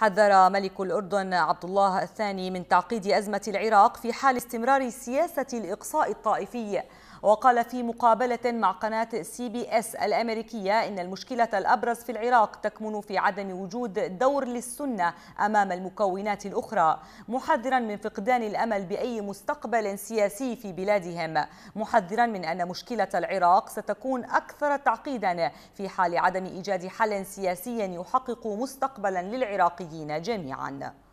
حذر ملك الأردن عبد الله الثاني من تعقيد أزمة العراق في حال استمرار سياسة الإقصاء الطائفي وقال في مقابلة مع قناة سي بي اس الأمريكية إن المشكلة الأبرز في العراق تكمن في عدم وجود دور للسنة أمام المكونات الأخرى محذرا من فقدان الأمل بأي مستقبل سياسي في بلادهم محذرا من أن مشكلة العراق ستكون أكثر تعقيدا في حال عدم إيجاد حل سياسي يحقق مستقبلا للعراقيين جميعا